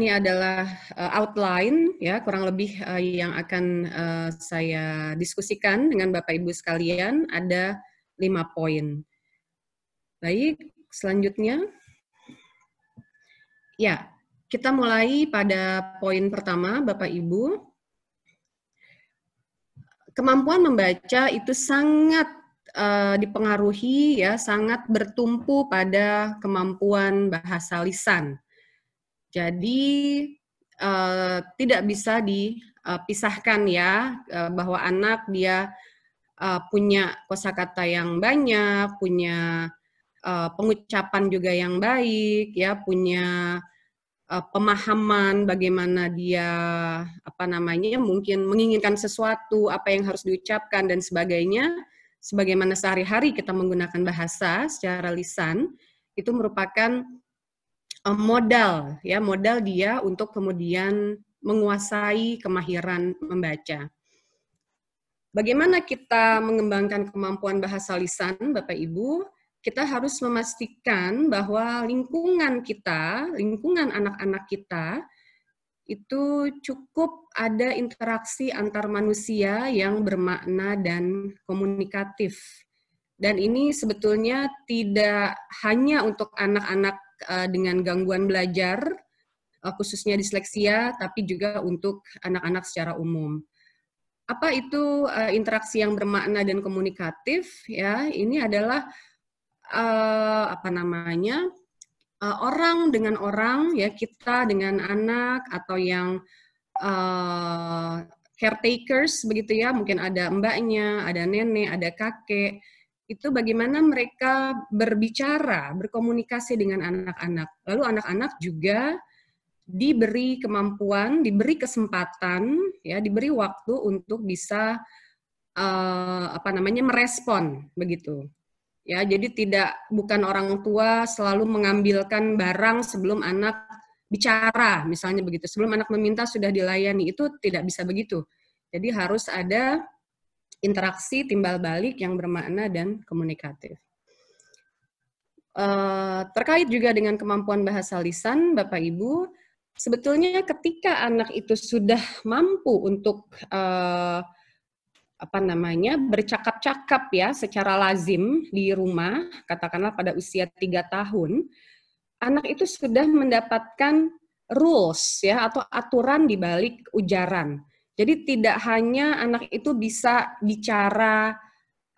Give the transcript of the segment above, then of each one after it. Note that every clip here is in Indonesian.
ini adalah uh, outline ya kurang lebih uh, yang akan uh, saya diskusikan dengan Bapak Ibu sekalian ada lima poin. Baik, selanjutnya. Ya, kita mulai pada poin pertama Bapak Ibu. Kemampuan membaca itu sangat dipengaruhi ya, sangat bertumpu pada kemampuan bahasa lisan jadi uh, tidak bisa dipisahkan eh, ya uh, bahwa anak dia uh, punya kosakata yang banyak, punya uh, pengucapan juga yang baik, ya punya uh, pemahaman bagaimana dia apa namanya mungkin menginginkan sesuatu, apa yang harus diucapkan dan sebagainya. Sebagaimana sehari-hari kita menggunakan bahasa secara lisan, itu merupakan Eh, modal ya modal dia untuk kemudian menguasai kemahiran membaca. Bagaimana kita mengembangkan kemampuan bahasa lisan, Bapak Ibu? Kita harus memastikan bahwa lingkungan kita, lingkungan anak-anak kita itu cukup ada interaksi antar manusia yang bermakna dan komunikatif. Dan ini sebetulnya tidak hanya untuk anak-anak Eh, dengan gangguan belajar, eh, khususnya disleksia, tapi juga untuk anak-anak secara umum. Apa itu eh, interaksi yang bermakna dan komunikatif? Ya, ini adalah apa namanya orang dengan orang, ya kita dengan anak atau yang caretakers begitu ya, mungkin ada mbaknya, ada nenek, ada kakek itu bagaimana mereka berbicara, berkomunikasi dengan anak-anak. Lalu anak-anak juga diberi kemampuan, diberi kesempatan, ya, diberi waktu untuk bisa uh, apa namanya merespon begitu. Ya, jadi tidak bukan orang tua selalu mengambilkan barang sebelum anak bicara, misalnya begitu. Sebelum anak meminta sudah dilayani itu tidak bisa begitu. Jadi harus ada interaksi timbal balik yang bermakna dan komunikatif. Uh, terkait juga dengan kemampuan bahasa lisan, Bapak Ibu, sebetulnya ketika anak itu sudah mampu untuk uh, apa namanya bercakap-cakap ya secara lazim di rumah, katakanlah pada usia tiga tahun, anak itu sudah mendapatkan rules ya atau aturan di balik ujaran. Jadi tidak hanya anak itu bisa bicara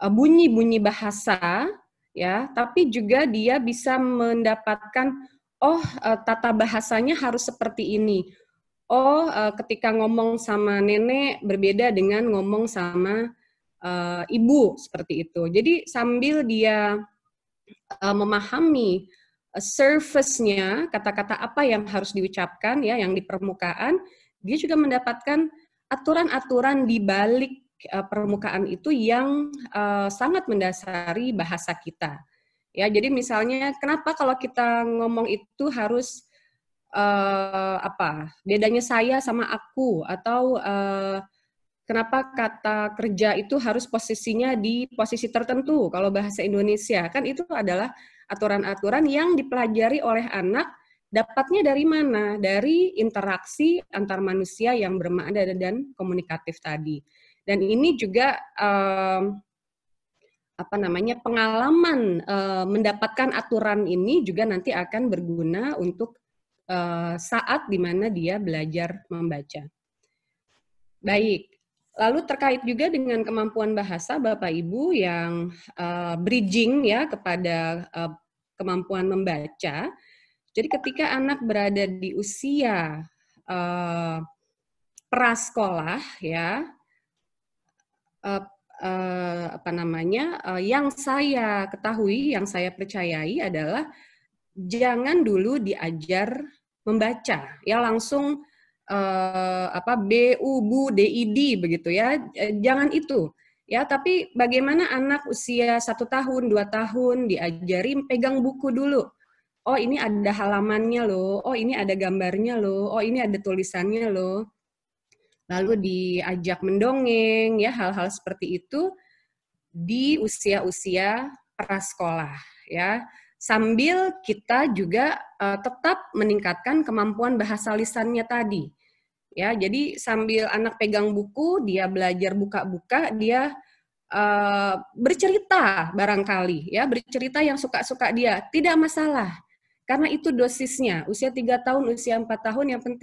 eh, bunyi-bunyi bahasa ya, tapi juga dia bisa mendapatkan oh eh, tata bahasanya harus seperti ini. Oh, eh, ketika ngomong sama nenek berbeda dengan ngomong sama uh, ibu seperti itu. Jadi sambil dia uh, memahami surface-nya kata-kata apa yang harus diucapkan ya yang di permukaan, dia juga mendapatkan aturan-aturan di balik eh, permukaan itu yang eh, sangat mendasari bahasa kita. Ya, jadi misalnya kenapa kalau kita ngomong itu harus uh, apa? Bedanya saya sama aku atau uh, kenapa kata kerja itu harus posisinya di posisi tertentu kalau bahasa Indonesia? Kan itu adalah aturan-aturan yang dipelajari oleh anak Dapatnya dari mana? Dari interaksi antar manusia yang bermakna dan komunikatif tadi. Dan ini juga um, apa namanya pengalaman uh, mendapatkan aturan ini juga nanti akan berguna untuk uh, saat di mana dia belajar membaca. Baik, Lalu terkait juga dengan kemampuan bahasa Bapak Ibu yang uh, bridging ya kepada uh, kemampuan membaca. Jadi ketika anak berada di usia uh, prasekolah ya uh, uh, apa namanya uh, yang saya ketahui, yang saya percayai adalah jangan dulu diajar membaca ya langsung uh, apa B U Bu D I D begitu ya jangan itu ya tapi bagaimana anak usia satu tahun dua tahun diajari pegang buku dulu oh ini ada halamannya loh, oh ini ada gambarnya loh, oh ini ada tulisannya loh. Lalu diajak mendongeng ya hal-hal seperti itu di usia-usia prasekolah ya. Sambil kita juga uh, tetap meningkatkan kemampuan bahasa lisannya tadi. Ya, jadi sambil anak pegang buku, dia belajar buka-buka, dia uh, bercerita barangkali ya bercerita yang suka-suka dia tidak masalah karena itu dosisnya, usia 3 tahun, usia 4 tahun yang penting